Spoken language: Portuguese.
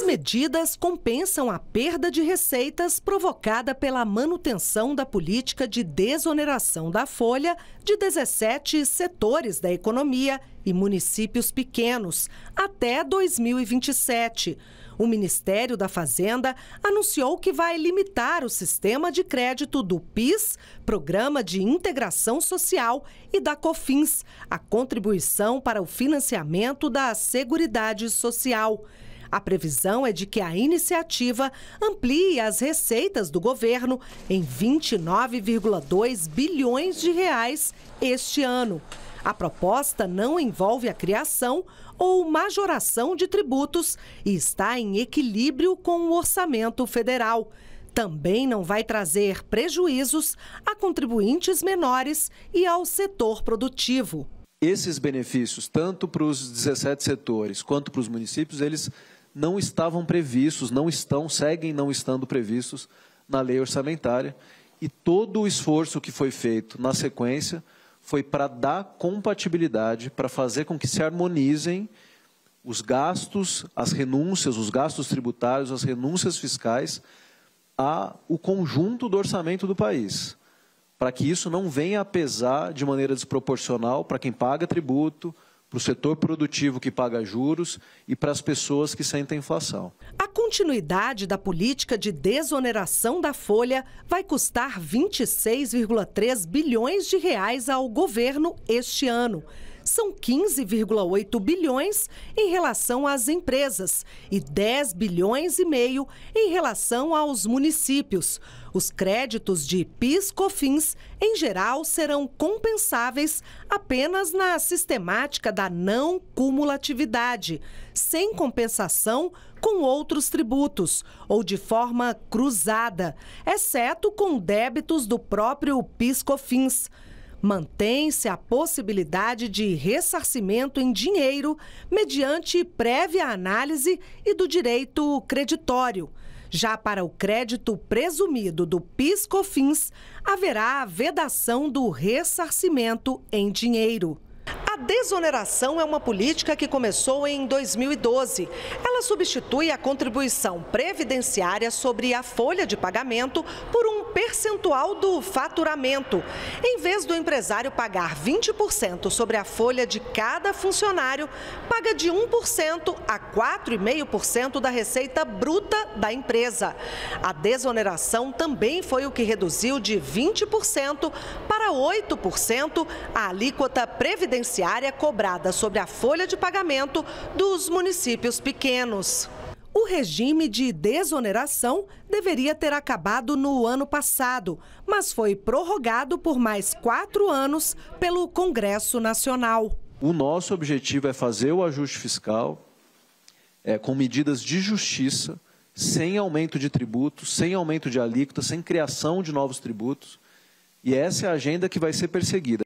As medidas compensam a perda de receitas provocada pela manutenção da política de desoneração da folha de 17 setores da economia e municípios pequenos até 2027. O Ministério da Fazenda anunciou que vai limitar o sistema de crédito do PIS, Programa de Integração Social, e da COFINS, a contribuição para o financiamento da Seguridade Social. A previsão é de que a iniciativa amplie as receitas do governo em 29,2 bilhões de reais este ano. A proposta não envolve a criação ou majoração de tributos e está em equilíbrio com o orçamento federal. Também não vai trazer prejuízos a contribuintes menores e ao setor produtivo. Esses benefícios, tanto para os 17 setores quanto para os municípios, eles não estavam previstos, não estão, seguem não estando previstos na lei orçamentária. E todo o esforço que foi feito na sequência foi para dar compatibilidade, para fazer com que se harmonizem os gastos, as renúncias, os gastos tributários, as renúncias fiscais, a o conjunto do orçamento do país, para que isso não venha a pesar de maneira desproporcional para quem paga tributo, para o setor produtivo que paga juros e para as pessoas que sentem inflação. A continuidade da política de desoneração da folha vai custar 26,3 bilhões de reais ao governo este ano são 15,8 bilhões em relação às empresas e 10 bilhões e meio em relação aos municípios. Os créditos de PIS/COFINS, em geral, serão compensáveis apenas na sistemática da não cumulatividade, sem compensação com outros tributos ou de forma cruzada, exceto com débitos do próprio PIS/COFINS mantém-se a possibilidade de ressarcimento em dinheiro mediante prévia análise e do direito creditório. Já para o crédito presumido do PIS/COFINS, haverá a vedação do ressarcimento em dinheiro. A desoneração é uma política que começou em 2012. Ela substitui a contribuição previdenciária sobre a folha de pagamento por um percentual do faturamento. Em vez do empresário pagar 20% sobre a folha de cada funcionário, paga de 1% a 4,5% da receita bruta da empresa. A desoneração também foi o que reduziu de 20% para 8% a alíquota previdenciária cobrada sobre a folha de pagamento dos municípios pequenos anos. O regime de desoneração deveria ter acabado no ano passado, mas foi prorrogado por mais quatro anos pelo Congresso Nacional. O nosso objetivo é fazer o ajuste fiscal é, com medidas de justiça, sem aumento de tributos, sem aumento de alíquota, sem criação de novos tributos. E essa é a agenda que vai ser perseguida.